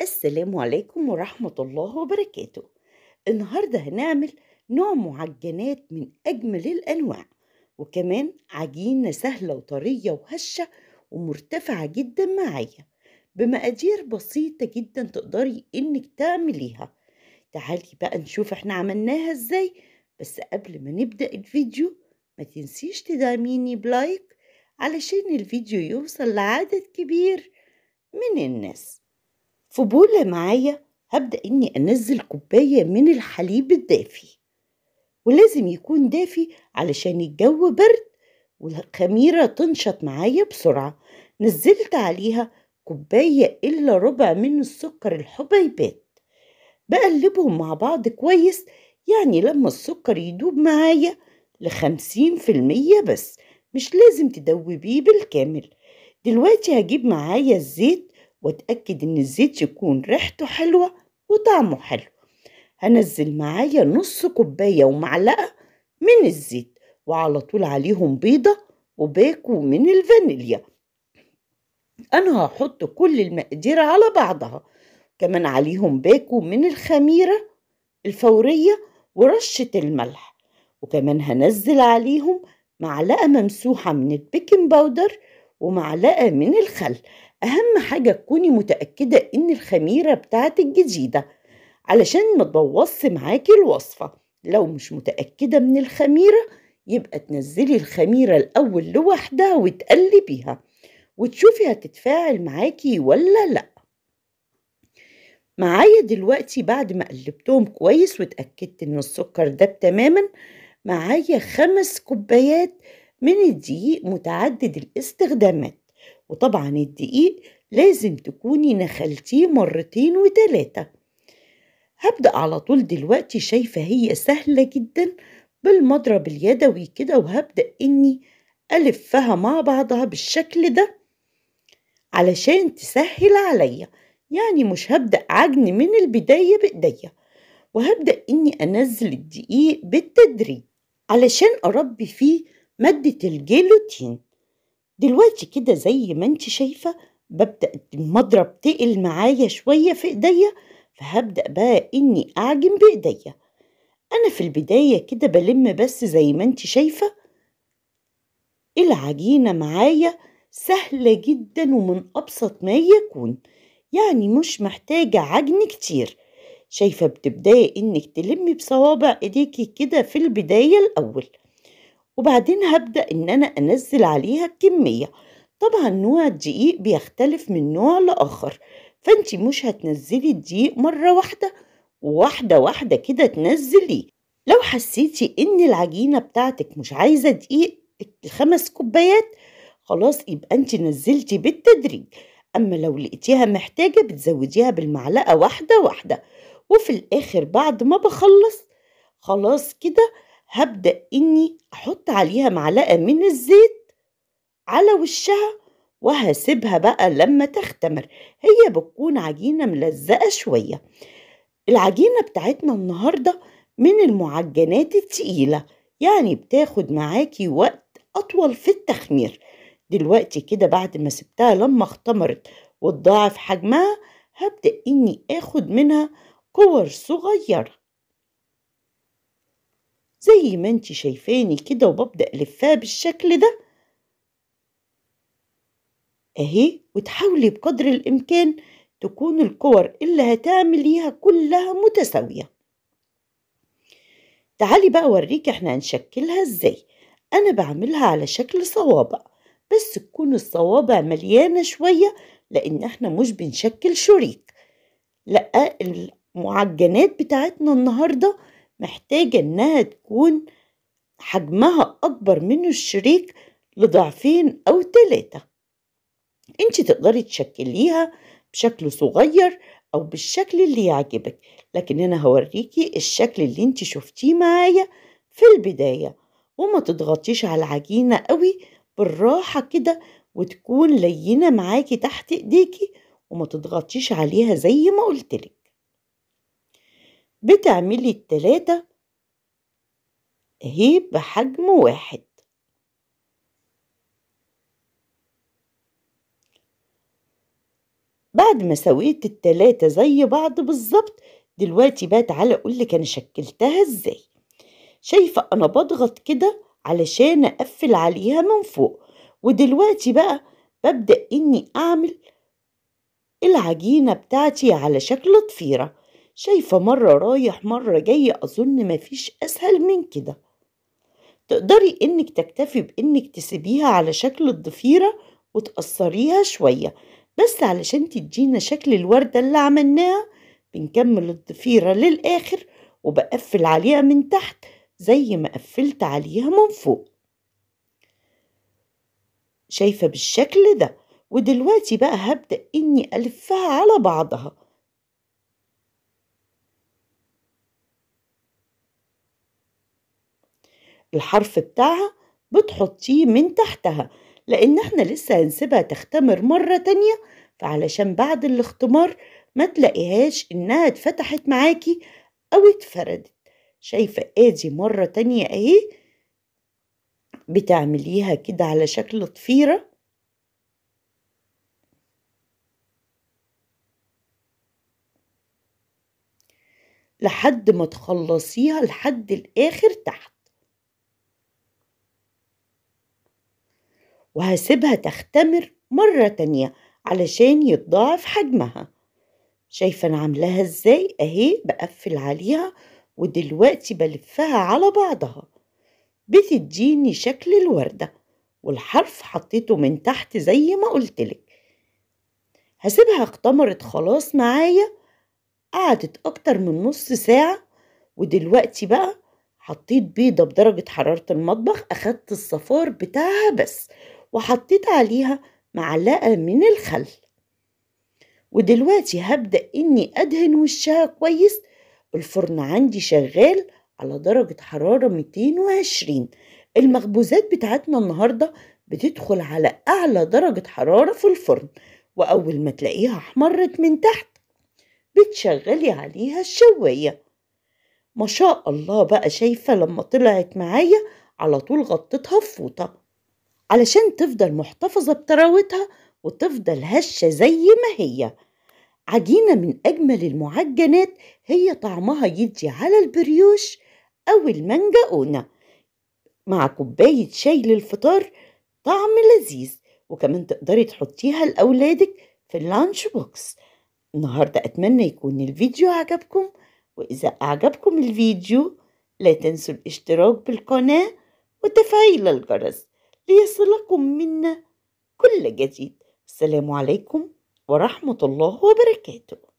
السلام عليكم ورحمة الله وبركاته النهاردة هنعمل نوع معجنات من أجمل الأنواع وكمان عجينة سهلة وطرية وهشة ومرتفعة جدا معايا بمقادير بسيطة جدا تقدري إنك تعمليها تعالي بقى نشوف احنا عملناها ازاي بس قبل ما نبدأ الفيديو ما تنسيش تدعميني بلايك علشان الفيديو يوصل لعدد كبير من الناس في بولة معايا هبدأ إني أنزل كوباية من الحليب الدافي ولازم يكون دافي علشان الجو برد والخميرة تنشط معايا بسرعة نزلت عليها كوباية إلا ربع من السكر الحبيبات بقلبهم مع بعض كويس يعني لما السكر يدوب معايا لخمسين في المية بس مش لازم تدوبيه بالكامل دلوقتي هجيب معايا الزيت واتأكد ان الزيت يكون ريحته حلوة وطعمه حلو هنزل معايا نص كوباية ومعلقة من الزيت وعلى طول عليهم بيضة وباكو من الفانيليا أنا هحط كل المقادير على بعضها كمان عليهم باكو من الخميرة الفورية ورشة الملح وكمان هنزل عليهم معلقة ممسوحة من البيكنج باودر ومعلقة من الخل أهم حاجة تكوني متأكدة إن الخميرة بتاعتك جديدة علشان ما تبوظش معاكي الوصفة لو مش متأكدة من الخميرة يبقى تنزلي الخميرة الأول لوحدها وتقلبيها وتشوفي هتتفاعل معاكي ولا لأ معايا دلوقتي بعد ما قلبتهم كويس واتأكدت إن السكر داب تماما معايا خمس كوبايات من الدقيق متعدد الاستخدامات وطبعا الدقيق لازم تكوني نخلتيه مرتين وتلاتة هبدأ على طول دلوقتي شايفة هي سهلة جدا بالمضرب اليدوي كده وهبدأ إني ألفها مع بعضها بالشكل ده علشان تسهل عليا يعني مش هبدأ عجن من البداية بإيديا وهبدأ إني أنزل الدقيق بالتدريج علشان أربي فيه مادة الجيلوتين دلوقتي كده زي ما انت شايفة ببدأ المضرب تقل معايا شوية في ايديا فهبدأ بقى اني اعجن بايديا انا في البداية كده بلم بس زي ما انت شايفة العجينة معايا سهلة جدا ومن ابسط ما يكون يعني مش محتاجة عجن كتير شايفة بتبداية انك تلمي بصوابع ايديكي كده في البداية الاول وبعدين هبدأ إن أنا أنزل عليها الكمية طبعا نوع الدقيق بيختلف من نوع لآخر فأنت مش هتنزلي الدقيق مرة واحدة واحدة واحدة كده تنزليه لو حسيتي إن العجينة بتاعتك مش عايزة دقيق خمس كوبايات خلاص يبقى أنت نزلتي بالتدريج أما لو لقيتيها محتاجة بتزوديها بالمعلقة واحدة واحدة وفي الآخر بعد ما بخلص خلاص كده هبدأ إني أحط عليها معلقة من الزيت على وشها وهسيبها بقى لما تختمر هي بتكون عجينة ملزقة شوية العجينة بتاعتنا النهاردة من المعجنات التقيلة يعني بتاخد معاكي وقت أطول في التخمير دلوقتي كده بعد ما سبتها لما اختمرت وتضاعف حجمها هبدأ إني آخد منها كور صغيره زي ما انتي شايفاني كده وببدأ ألفها بالشكل ده أهي وتحاولي بقدر الإمكان تكون الكور اللي هتعمليها كلها متساوية تعالي بقى أوريك احنا هنشكلها ازاي أنا بعملها على شكل صوابع بس تكون الصوابع مليانة شوية لأن احنا مش بنشكل شريك لأ المعجنات بتاعتنا النهارده محتاجة إنها تكون حجمها أكبر من الشريك لضعفين أو تلاتة أنت تقدري تشكليها بشكل صغير أو بالشكل اللي يعجبك لكن أنا هوريكي الشكل اللي أنت شفتيه معايا في البداية وما تضغطيش على العجينة قوي بالراحة كده وتكون لينة معاكي تحت إيديكي وما تضغطيش عليها زي ما قلتلك بتعملي التلاتة اهي بحجم واحد بعد ما سويت التلاتة زي بعض بالظبط دلوقتي بقى تعالى اقولك انا شكلتها ازاي شايفة انا بضغط كده علشان اقفل عليها من فوق ودلوقتي بقى ببدأ اني اعمل العجينة بتاعتي على شكل طفيره شايفة مرة رايح مرة جاي أظن مفيش أسهل من كده تقدري إنك تكتفي بإنك تسيبيها على شكل الضفيرة وتقصريها شوية بس علشان تدينا شكل الوردة اللي عملناها بنكمل الضفيرة للآخر وبقفل عليها من تحت زي ما قفلت عليها من فوق شايفة بالشكل ده ودلوقتي بقى هبدأ إني ألفها على بعضها الحرف بتاعها بتحطيه من تحتها لأن احنا لسه هنسيبها تختمر مرة تانية فعلشان بعد الاختمار ما تلاقيهاش إنها اتفتحت معاكي أو اتفردت شايفة ادي مرة تانية اهي بتعمليها كده على شكل طفيرة لحد ما تخلصيها لحد الآخر تحت وهسيبها تختمر مرة تانية علشان يتضاعف حجمها شايفة أنا عاملاها إزاي أهي بقفل عليها ودلوقتي بلفها على بعضها بتديني شكل الوردة والحرف حطيته من تحت زي ما قلتلك هسيبها اختمرت خلاص معايا قعدت أكتر من نص ساعة ودلوقتي بقى حطيت بيضة بدرجة حرارة المطبخ أخدت الصفار بتاعها بس وحطيت عليها معلقة من الخل ودلوقتي هبدأ إني أدهن وشها كويس الفرن عندي شغال على درجة حرارة 220 المخبوزات بتاعتنا النهاردة بتدخل على أعلى درجة حرارة في الفرن وأول ما تلاقيها احمرت من تحت بتشغلي عليها الشواية ما شاء الله بقى شايفة لما طلعت معايا على طول غطيتها في فوطة علشان تفضل محتفظة بطراوتها وتفضل هشة زي ما هي عجينة من أجمل المعجنات هي طعمها يدي على البريوش أو المنجاونة مع كوباية شاي للفطار طعم لذيذ وكمان تقدري تحطيها لأولادك في اللانش بوكس النهاردة أتمنى يكون الفيديو عجبكم وإذا أعجبكم الفيديو لا تنسوا الاشتراك بالقناة وتفعيل الجرس ليصلكم منا كل جديد السلام عليكم ورحمة الله وبركاته